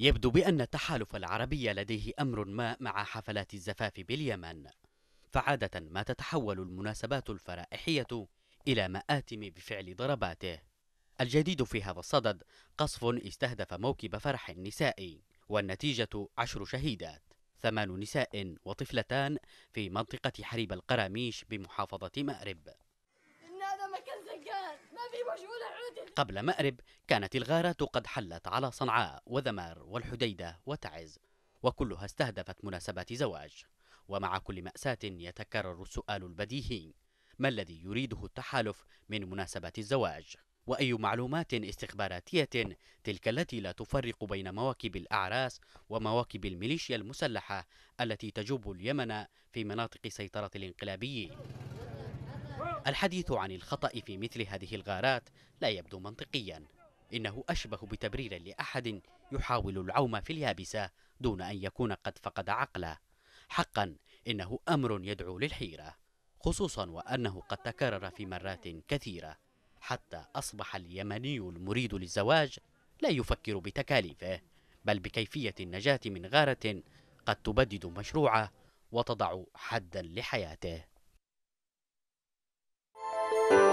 يبدو بأن التحالف العربي لديه أمر ما مع حفلات الزفاف باليمن فعادة ما تتحول المناسبات الفرائحية إلى مآتم بفعل ضرباته الجديد في هذا الصدد قصف استهدف موكب فرح نسائي والنتيجة عشر شهيدات ثمان نساء وطفلتان في منطقة حريب القراميش بمحافظة مأرب قبل مأرب كانت الغارات قد حلت على صنعاء وذمار والحديدة وتعز وكلها استهدفت مناسبات زواج ومع كل مأساة يتكرر السؤال البديهي ما الذي يريده التحالف من مناسبات الزواج وأي معلومات استخباراتية تلك التي لا تفرق بين مواكب الأعراس ومواكب الميليشيا المسلحة التي تجوب اليمن في مناطق سيطرة الانقلابيين الحديث عن الخطأ في مثل هذه الغارات لا يبدو منطقيا إنه أشبه بتبرير لأحد يحاول العوم في اليابسة دون أن يكون قد فقد عقله حقا إنه أمر يدعو للحيرة خصوصا وأنه قد تكرر في مرات كثيرة حتى أصبح اليمني المريد للزواج لا يفكر بتكاليفه بل بكيفية النجاة من غارة قد تبدد مشروعه وتضع حدا لحياته Thank you.